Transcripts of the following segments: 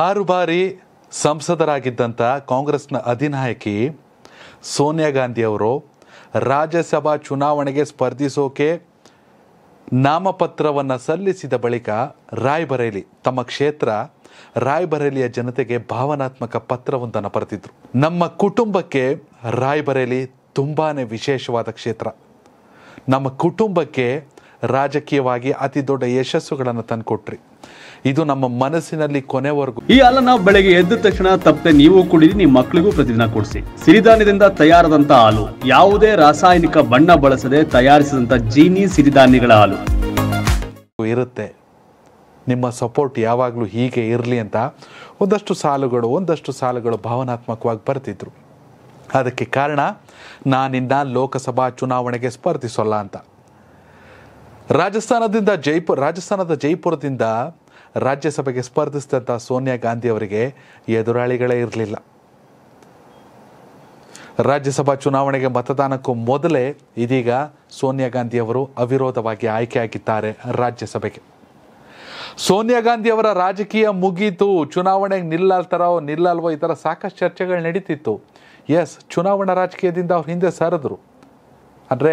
ಆರು ಬಾರಿ ಸಂಸದರಾಗಿದ್ದಂಥ ಕಾಂಗ್ರೆಸ್ನ ಅಧಿನಾಯಕಿ ಸೋನಿಯಾ ಗಾಂಧಿ ಅವರು ರಾಜ್ಯಸಭಾ ಚುನಾವಣೆಗೆ ಸ್ಪರ್ಧಿಸೋಕೆ ನಾಮಪತ್ರವನ್ನು ಸಲ್ಲಿಸಿದ ಬಳಿಕ ರಾಯ್ಬರೇಲಿ ತಮ್ಮ ಕ್ಷೇತ್ರ ರಾಯ್ಬರೇಲಿಯ ಜನತೆಗೆ ಭಾವನಾತ್ಮಕ ಪತ್ರವೊಂದನ್ನು ಬರೆದಿದ್ರು ನಮ್ಮ ಕುಟುಂಬಕ್ಕೆ ರಾಯ್ಬರೇಲಿ ತುಂಬಾ ವಿಶೇಷವಾದ ಕ್ಷೇತ್ರ ನಮ್ಮ ಕುಟುಂಬಕ್ಕೆ ರಾಜಕೀಯವಾಗಿ ಅತಿ ದೊಡ್ಡ ಯಶಸ್ಸುಗಳನ್ನು ತಂದುಕೊಟ್ರಿ ಇದು ನಮ್ಮ ಮನಸ್ಸಿನಲ್ಲಿ ಕೊನೆವರೆಗೂ ಈ ಹಾಲನ್ನ ಬೆಳಗ್ಗೆ ಎದ್ದ ತಕ್ಷಣ ತಪ್ಪದೆ ನೀವು ಕುಡಿದು ನಿಮ್ಮ ಮಕ್ಕಳಿಗೂ ಪ್ರತಿದಿನ ಕೊಡಿಸಿ ಸಿರಿಧಾನ್ಯದಿಂದ ತಯಾರಾದಂತಹ ಹಾಲು ಯಾವುದೇ ರಾಸಾಯನಿಕ ಬಣ್ಣ ಬಳಸದೆ ತಯಾರಿಸಿದಂತ ಜೀನಿ ಸಿರಿಧಾನ್ಯಗಳ ಹಾಲು ಇರುತ್ತೆ ನಿಮ್ಮ ಸಪೋರ್ಟ್ ಯಾವಾಗಲೂ ಹೀಗೆ ಇರಲಿ ಅಂತ ಒಂದಷ್ಟು ಸಾಲುಗಳು ಒಂದಷ್ಟು ಸಾಲುಗಳು ಭಾವನಾತ್ಮಕವಾಗಿ ಬರ್ತಿದ್ರು ಅದಕ್ಕೆ ಕಾರಣ ನಾನಿಂದ ಲೋಕಸಭಾ ಚುನಾವಣೆಗೆ ಸ್ಪರ್ಧಿಸೋಲ್ಲ ಅಂತ ರಾಜಸ್ಥಾನದಿಂದ ಜೈಪುರ್ ರಾಜಸ್ಥಾನದ ಜೈಪುರದಿಂದ ರಾಜ್ಯಸಭೆಗೆ ಸ್ಪರ್ಧಿಸಿದಂಥ ಸೋನಿಯಾ ಗಾಂಧಿ ಅವರಿಗೆ ಎದುರಾಳಿಗಳೇ ಇರಲಿಲ್ಲ ರಾಜ್ಯಸಭಾ ಚುನಾವಣೆಗೆ ಮತದಾನಕ್ಕೂ ಮೊದಲೇ ಇದೀಗ ಸೋನಿಯಾ ಗಾಂಧಿ ಅವರು ಅವಿರೋಧವಾಗಿ ಆಯ್ಕೆಯಾಗಿದ್ದಾರೆ ರಾಜ್ಯಸಭೆಗೆ ಸೋನಿಯಾ ಗಾಂಧಿ ಅವರ ರಾಜಕೀಯ ಮುಗೀತು ಚುನಾವಣೆಗೆ ನಿಲ್ಲಲ್ತಾರೋ ನಿಲ್ಲಲ್ವೋ ಈ ಥರ ಸಾಕಷ್ಟು ಚರ್ಚೆಗಳು ನಡೀತಿತ್ತು ಎಸ್ ಚುನಾವಣಾ ರಾಜಕೀಯದಿಂದ ಅವ್ರು ಹಿಂದೆ ಸರಿದ್ರು ಅಂದರೆ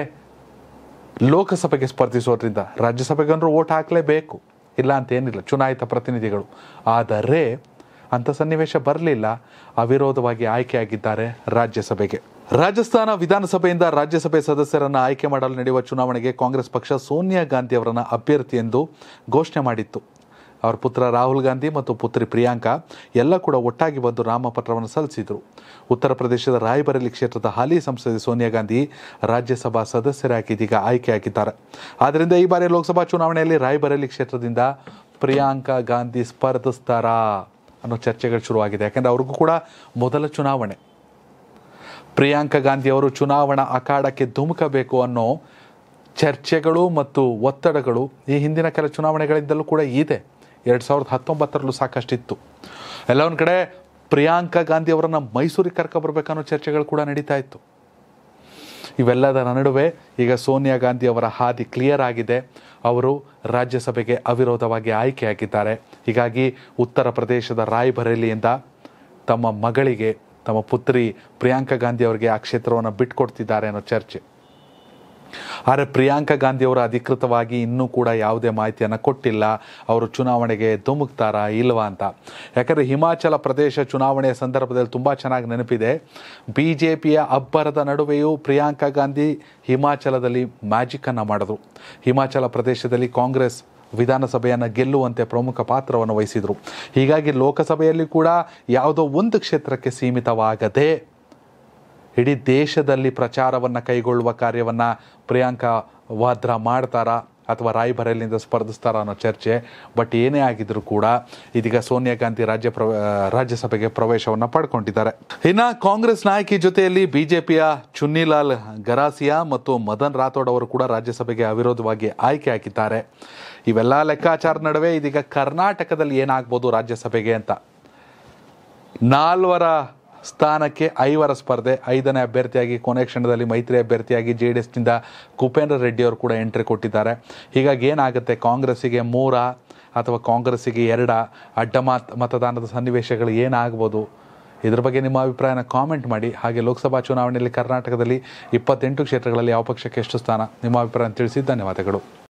ಲೋಕಸಭೆಗೆ ಸ್ಪರ್ಧಿಸೋದ್ರಿಂದ ರಾಜ್ಯಸಭೆಗಂದ್ರೂ ಓಟ್ ಹಾಕಲೇಬೇಕು ಇಲ್ಲ ಅಂತ ಏನಿಲ್ಲ ಚುನಾಯಿತ ಪ್ರತಿನಿಧಿಗಳು ಆದರೆ ಅಂಥ ಸನ್ನಿವೇಶ ಬರಲಿಲ್ಲ ಅವಿರೋಧವಾಗಿ ಆಯ್ಕೆಯಾಗಿದ್ದಾರೆ ರಾಜ್ಯಸಭೆಗೆ ರಾಜಸ್ಥಾನ ವಿಧಾನಸಭೆಯಿಂದ ರಾಜ್ಯಸಭೆ ಸದಸ್ಯರನ್ನು ಆಯ್ಕೆ ಮಾಡಲು ನಡೆಯುವ ಚುನಾವಣೆಗೆ ಕಾಂಗ್ರೆಸ್ ಪಕ್ಷ ಸೋನಿಯಾ ಗಾಂಧಿ ಅವರನ್ನು ಅಭ್ಯರ್ಥಿ ಎಂದು ಘೋಷಣೆ ಮಾಡಿತ್ತು ಅವರ ಪುತ್ರ ರಾಹುಲ್ ಗಾಂಧಿ ಮತ್ತು ಪುತ್ರಿ ಪ್ರಿಯಾಂಕಾ ಎಲ್ಲ ಕೂಡ ಒಟ್ಟಾಗಿ ಬಂದು ನಾಮಪತ್ರವನ್ನು ಸಲ್ಲಿಸಿದರು ಉತ್ತರ ಪ್ರದೇಶದ ರಾಯ್ಬರೇಲಿ ಕ್ಷೇತ್ರದ ಹಾಲಿ ಸಂಸದೆ ಸೋನಿಯಾ ಗಾಂಧಿ ರಾಜ್ಯಸಭಾ ಸದಸ್ಯರಾಗಿ ಇದೀಗ ಆಯ್ಕೆಯಾಗಿದ್ದಾರೆ ಆದ್ದರಿಂದ ಈ ಬಾರಿ ಲೋಕಸಭಾ ಚುನಾವಣೆಯಲ್ಲಿ ರಾಯ್ಬರೇಲಿ ಕ್ಷೇತ್ರದಿಂದ ಪ್ರಿಯಾಂಕಾ ಗಾಂಧಿ ಸ್ಪರ್ಧಿಸ್ತಾರಾ ಅನ್ನೋ ಚರ್ಚೆಗಳು ಶುರುವಾಗಿದೆ ಯಾಕೆಂದರೆ ಅವ್ರಿಗೂ ಕೂಡ ಮೊದಲ ಚುನಾವಣೆ ಪ್ರಿಯಾಂಕಾ ಗಾಂಧಿ ಅವರು ಚುನಾವಣಾ ಅಖಾಡಕ್ಕೆ ಧುಮುಕಬೇಕು ಅನ್ನೋ ಚರ್ಚೆಗಳು ಮತ್ತು ಒತ್ತಡಗಳು ಈ ಹಿಂದಿನ ಕೆಲ ಚುನಾವಣೆಗಳಿಂದಲೂ ಕೂಡ ಇದೆ ಎರಡು ಸಾವಿರದ ಹತ್ತೊಂಬತ್ತರಲ್ಲೂ ಸಾಕಷ್ಟಿತ್ತು ಎಲ್ಲ ಒಂದು ಕಡೆ ಪ್ರಿಯಾಂಕಾ ಗಾಂಧಿ ಅವರನ್ನು ಮೈಸೂರಿಗೆ ಕರ್ಕೊಬರ್ಬೇಕನ್ನೋ ಚರ್ಚೆಗಳು ಕೂಡ ನಡೀತಾ ಇತ್ತು ಇವೆಲ್ಲದರ ನಡುವೆ ಈಗ ಸೋನಿಯಾ ಗಾಂಧಿ ಅವರ ಹಾದಿ ಕ್ಲಿಯರ್ ಆಗಿದೆ ಅವರು ರಾಜ್ಯಸಭೆಗೆ ಅವಿರೋಧವಾಗಿ ಆಯ್ಕೆಯಾಗಿದ್ದಾರೆ ಹೀಗಾಗಿ ಉತ್ತರ ಪ್ರದೇಶದ ರಾಯ್ಬರೇಲಿಯಿಂದ ತಮ್ಮ ಮಗಳಿಗೆ ತಮ್ಮ ಪುತ್ರಿ ಪ್ರಿಯಾಂಕಾ ಗಾಂಧಿ ಅವರಿಗೆ ಆ ಕ್ಷೇತ್ರವನ್ನು ಬಿಟ್ಕೊಡ್ತಿದ್ದಾರೆ ಅನ್ನೋ ಚರ್ಚೆ ಆದರೆ ಪ್ರಿಯಾಂಕಾ ಗಾಂಧಿಯವರು ಅಧಿಕೃತವಾಗಿ ಇನ್ನೂ ಕೂಡ ಯಾವುದೇ ಮಾಹಿತಿಯನ್ನು ಕೊಟ್ಟಿಲ್ಲ ಅವರು ಚುನಾವಣೆಗೆ ಧುಮುಕ್ತಾರಾ ಇಲ್ವಾ ಅಂತ ಯಾಕಂದರೆ ಹಿಮಾಚಲ ಪ್ರದೇಶ ಚುನಾವಣೆಯ ಸಂದರ್ಭದಲ್ಲಿ ತುಂಬ ಚೆನ್ನಾಗಿ ನೆನಪಿದೆ ಬಿ ಜೆ ಪಿಯ ಅಬ್ಬರದ ನಡುವೆಯೂ ಪ್ರಿಯಾಂಕಾ ಗಾಂಧಿ ಹಿಮಾಚಲದಲ್ಲಿ ಮ್ಯಾಜಿಕನ್ನು ಮಾಡಿದ್ರು ಹಿಮಾಚಲ ಪ್ರದೇಶದಲ್ಲಿ ಕಾಂಗ್ರೆಸ್ ವಿಧಾನಸಭೆಯನ್ನು ಗೆಲ್ಲುವಂತೆ ಪ್ರಮುಖ ಪಾತ್ರವನ್ನು ವಹಿಸಿದರು ಹೀಗಾಗಿ ಲೋಕಸಭೆಯಲ್ಲಿ ಕೂಡ ಯಾವುದೋ ಒಂದು ಕ್ಷೇತ್ರಕ್ಕೆ ಸೀಮಿತವಾಗದೆ ಇಡೀ ದೇಶದಲ್ಲಿ ಪ್ರಚಾರವನ್ನು ಕೈಗೊಳ್ಳುವ ಕಾರ್ಯವನ್ನು ಪ್ರಿಯಾಂಕಾ ವಾದ್ರಾ ಮಾಡ್ತಾರಾ ಅಥವಾ ರಾಯಭರಲ್ಲಿಂದ ಸ್ಪರ್ಧಿಸ್ತಾರ ಅನ್ನೋ ಚರ್ಚೆ ಬಟ್ ಏನೇ ಆಗಿದ್ರು ಕೂಡ ಇದೀಗ ಸೋನಿಯಾ ಗಾಂಧಿ ರಾಜ್ಯ ಪ್ರ ರಾಜ್ಯಸಭೆಗೆ ಪ್ರವೇಶವನ್ನು ಪಡ್ಕೊಂಡಿದ್ದಾರೆ ಇನ್ನು ಕಾಂಗ್ರೆಸ್ ನಾಯಕಿ ಜೊತೆಯಲ್ಲಿ ಬಿಜೆಪಿಯ ಚುನ್ನಿಲಾಲ್ ಗರಾಸಿಯಾ ಮತ್ತು ಮದನ್ ರಾಥೋಡ್ ಅವರು ಕೂಡ ರಾಜ್ಯಸಭೆಗೆ ಅವಿರೋಧವಾಗಿ ಆಯ್ಕೆ ಹಾಕಿದ್ದಾರೆ ಇವೆಲ್ಲ ಲೆಕ್ಕಾಚಾರ ನಡುವೆ ಇದೀಗ ಕರ್ನಾಟಕದಲ್ಲಿ ಏನಾಗ್ಬೋದು ರಾಜ್ಯಸಭೆಗೆ ಅಂತ ನಾಲ್ವರ ಸ್ಥಾನಕ್ಕೆ ಐವರ ಸ್ಪರ್ಧೆ ಐದನೇ ಅಭ್ಯರ್ಥಿಯಾಗಿ ಕೊನೆ ಕ್ಷಣದಲ್ಲಿ ಮೈತ್ರಿ ಅಭ್ಯರ್ಥಿಯಾಗಿ ಜೆ ಡಿ ಎಸ್ನಿಂದ ಕುಪೇಂದ್ರ ರೆಡ್ಡಿ ಅವರು ಕೂಡ ಎಂಟ್ರಿ ಕೊಟ್ಟಿದ್ದಾರೆ ಹೀಗಾಗಿ ಏನಾಗುತ್ತೆ ಕಾಂಗ್ರೆಸ್ಸಿಗೆ ಮೂರ ಅಥವಾ ಕಾಂಗ್ರೆಸ್ಸಿಗೆ ಎರಡ ಅಡ್ಡಮಾತ್ ಮತದಾನದ ಸನ್ನಿವೇಶಗಳು ಏನಾಗ್ಬೋದು ಇದ್ರ ಬಗ್ಗೆ ನಿಮ್ಮ ಅಭಿಪ್ರಾಯನ ಕಾಮೆಂಟ್ ಮಾಡಿ ಹಾಗೆ ಲೋಕಸಭಾ ಚುನಾವಣೆಯಲ್ಲಿ ಕರ್ನಾಟಕದಲ್ಲಿ ಇಪ್ಪತ್ತೆಂಟು ಕ್ಷೇತ್ರಗಳಲ್ಲಿ ಯಾವ ಪಕ್ಷಕ್ಕೆ ಎಷ್ಟು ಸ್ಥಾನ ನಿಮ್ಮ ಅಭಿಪ್ರಾಯ ತಿಳಿಸಿ ಧನ್ಯವಾದಗಳು